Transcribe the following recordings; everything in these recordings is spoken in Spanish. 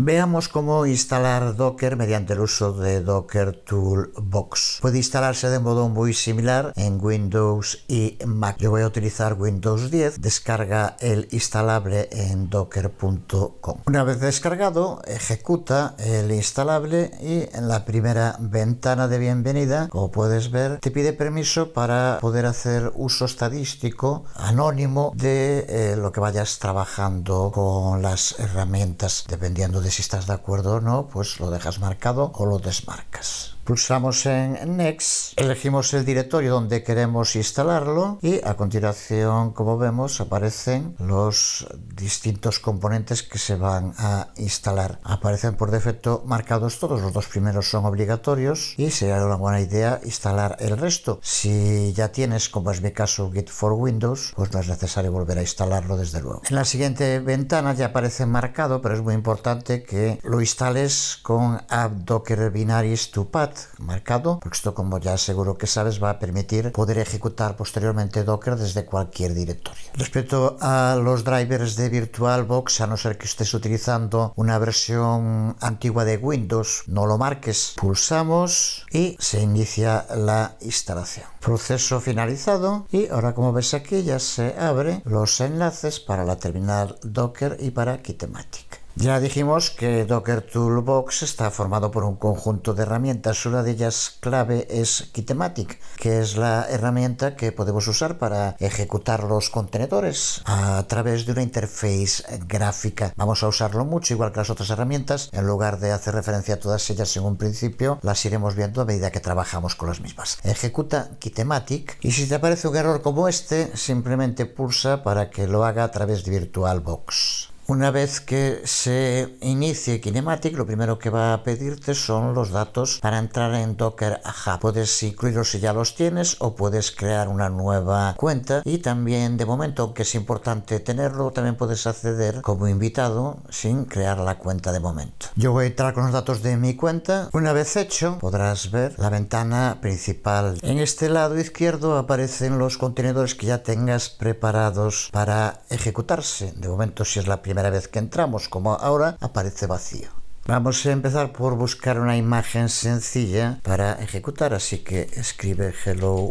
Veamos cómo instalar Docker mediante el uso de Docker Toolbox. Puede instalarse de modo muy similar en Windows y Mac. Yo voy a utilizar Windows 10. Descarga el instalable en docker.com. Una vez descargado, ejecuta el instalable y en la primera ventana de bienvenida, como puedes ver, te pide permiso para poder hacer uso estadístico anónimo de eh, lo que vayas trabajando con las herramientas, dependiendo de si estás de acuerdo o no, pues lo dejas marcado o lo desmarcas. Pulsamos en Next, elegimos el directorio donde queremos instalarlo y a continuación, como vemos, aparecen los distintos componentes que se van a instalar. Aparecen por defecto marcados todos, los dos primeros son obligatorios y sería una buena idea instalar el resto. Si ya tienes, como es mi caso, Git for Windows, pues no es necesario volver a instalarlo desde luego. En la siguiente ventana ya aparece marcado, pero es muy importante que lo instales con app docker binaries to path marcado, porque esto como ya seguro que sabes va a permitir poder ejecutar posteriormente Docker desde cualquier directorio. Respecto a los drivers de VirtualBox, a no ser que estés utilizando una versión antigua de Windows, no lo marques, pulsamos y se inicia la instalación. Proceso finalizado y ahora como ves aquí ya se abre los enlaces para la terminal Docker y para Kitematic. Ya dijimos que Docker Toolbox está formado por un conjunto de herramientas. Una de ellas clave es Kitematic, que es la herramienta que podemos usar para ejecutar los contenedores a través de una interface gráfica. Vamos a usarlo mucho, igual que las otras herramientas. En lugar de hacer referencia a todas ellas en un principio, las iremos viendo a medida que trabajamos con las mismas. Ejecuta Kitematic y si te aparece un error como este, simplemente pulsa para que lo haga a través de VirtualBox. Una vez que se inicie Kinematic, lo primero que va a pedirte son los datos para entrar en Docker Hub. Puedes incluirlos si ya los tienes o puedes crear una nueva cuenta y también de momento, aunque es importante tenerlo, también puedes acceder como invitado sin crear la cuenta de momento. Yo voy a entrar con los datos de mi cuenta. Una vez hecho, podrás ver la ventana principal. En este lado izquierdo aparecen los contenedores que ya tengas preparados para ejecutarse. De momento, si es la primera vez que entramos como ahora, aparece vacío. Vamos a empezar por buscar una imagen sencilla para ejecutar, así que escribe hello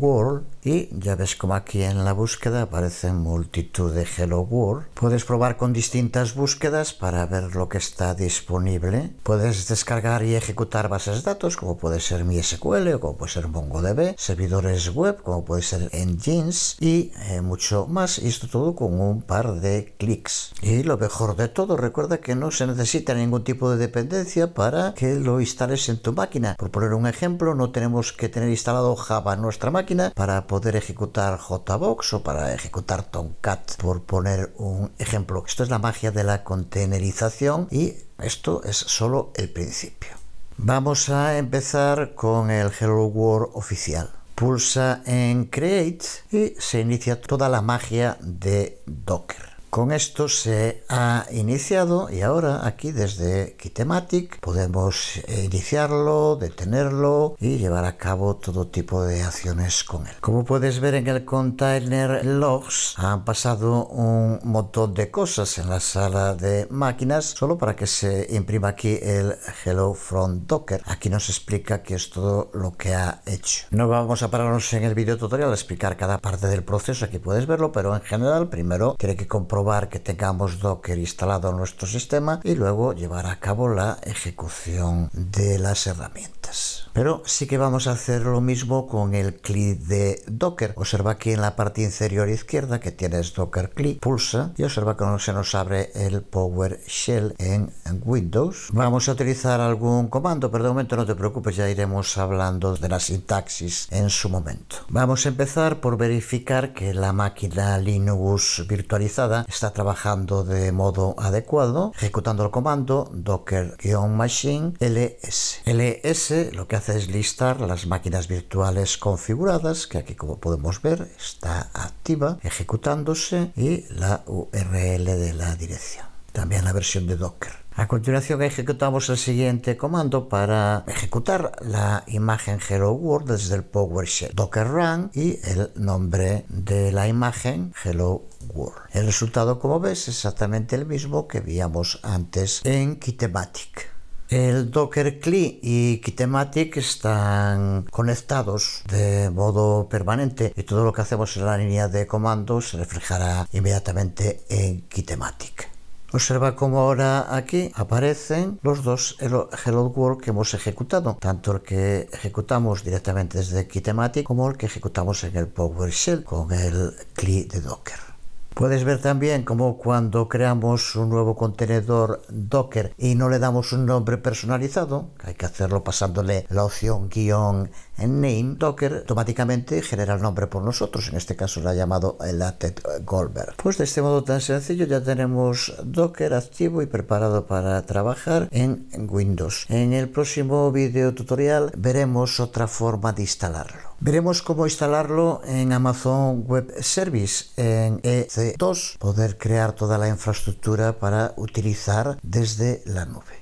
World y ya ves como aquí en la búsqueda aparecen multitud de Hello World. Puedes probar con distintas búsquedas para ver lo que está disponible. Puedes descargar y ejecutar bases de datos como puede ser MySQL o como puede ser MongoDB, servidores web como puede ser Engines y eh, mucho más. Y esto todo con un par de clics. Y lo mejor de todo, recuerda que no se necesita ningún tipo de dependencia para que lo instales en tu máquina. Por poner un ejemplo, no tenemos que tener instalado Java en nuestra máquina para poder ejecutar JBox o para ejecutar Tomcat, por poner un ejemplo. Esto es la magia de la containerización y esto es solo el principio. Vamos a empezar con el Hello World oficial. Pulsa en Create y se inicia toda la magia de Docker. Con esto se ha iniciado y ahora aquí desde Kitematic podemos iniciarlo, detenerlo y llevar a cabo todo tipo de acciones con él. Como puedes ver en el container logs han pasado un montón de cosas en la sala de máquinas solo para que se imprima aquí el hello from docker. Aquí nos explica qué es todo lo que ha hecho. No vamos a pararnos en el video tutorial a explicar cada parte del proceso, aquí puedes verlo, pero en general primero tiene que comprobar que tengamos Docker instalado en nuestro sistema y luego llevar a cabo la ejecución de las herramientas. Pero sí que vamos a hacer lo mismo con el clic de Docker. Observa aquí en la parte inferior izquierda que tienes Docker click, pulsa y observa que se nos abre el PowerShell en Windows. Vamos a utilizar algún comando, pero de momento no te preocupes, ya iremos hablando de la sintaxis en su momento. Vamos a empezar por verificar que la máquina Linux virtualizada está trabajando de modo adecuado, ejecutando el comando docker-machine ls. ls lo que hace es listar las máquinas virtuales configuradas, que aquí como podemos ver está activa, ejecutándose, y la URL de la dirección. También la versión de Docker. A continuación ejecutamos el siguiente comando para ejecutar la imagen Hello World desde el PowerShell. Docker Run y el nombre de la imagen Hello World. El resultado, como ves, es exactamente el mismo que veíamos antes en Kitematic. El Docker CLI y Kitematic están conectados de modo permanente y todo lo que hacemos en la línea de comando se reflejará inmediatamente en Kitematic. Observa cómo ahora aquí aparecen los dos Hello World que hemos ejecutado, tanto el que ejecutamos directamente desde Kitematic como el que ejecutamos en el PowerShell con el CLI de Docker. Puedes ver también como cuando creamos un nuevo contenedor Docker y no le damos un nombre personalizado, hay que hacerlo pasándole la opción guión en name, Docker automáticamente genera el nombre por nosotros, en este caso lo ha llamado el Atet Goldberg. Pues de este modo tan sencillo ya tenemos Docker activo y preparado para trabajar en Windows. En el próximo video tutorial veremos otra forma de instalarlo. Veremos cómo instalarlo en Amazon Web Service, en EC2, poder crear toda la infraestructura para utilizar desde la nube.